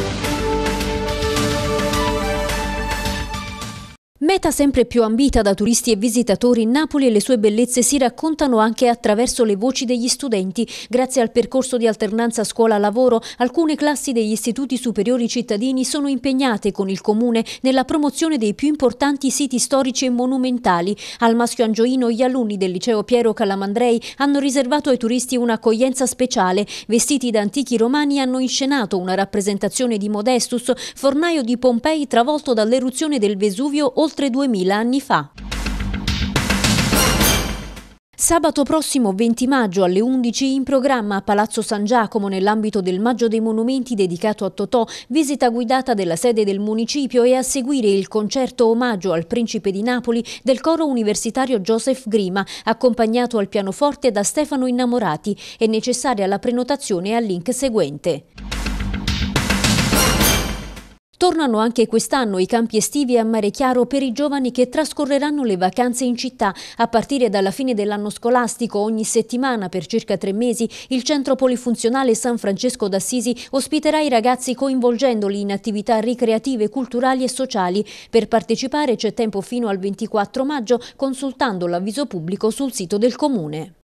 Thank you. Meta sempre più ambita da turisti e visitatori, Napoli e le sue bellezze si raccontano anche attraverso le voci degli studenti. Grazie al percorso di alternanza scuola-lavoro, alcune classi degli istituti superiori cittadini sono impegnate con il Comune nella promozione dei più importanti siti storici e monumentali. Al Maschio Angioino gli alunni del liceo Piero Calamandrei hanno riservato ai turisti un'accoglienza speciale. Vestiti da antichi romani hanno inscenato una rappresentazione di Modestus, fornaio di Pompei travolto dall'eruzione del Vesuvio oltre oltre 2000 anni fa. Sabato prossimo 20 maggio alle 11 in programma a Palazzo San Giacomo nell'ambito del Maggio dei Monumenti dedicato a Totò, visita guidata della sede del municipio e a seguire il concerto omaggio al Principe di Napoli del coro universitario Joseph Grima, accompagnato al pianoforte da Stefano Innamorati. È necessaria la prenotazione al link seguente. Tornano anche quest'anno i campi estivi a mare chiaro per i giovani che trascorreranno le vacanze in città. A partire dalla fine dell'anno scolastico, ogni settimana per circa tre mesi, il centro polifunzionale San Francesco d'Assisi ospiterà i ragazzi coinvolgendoli in attività ricreative, culturali e sociali. Per partecipare c'è tempo fino al 24 maggio consultando l'avviso pubblico sul sito del comune.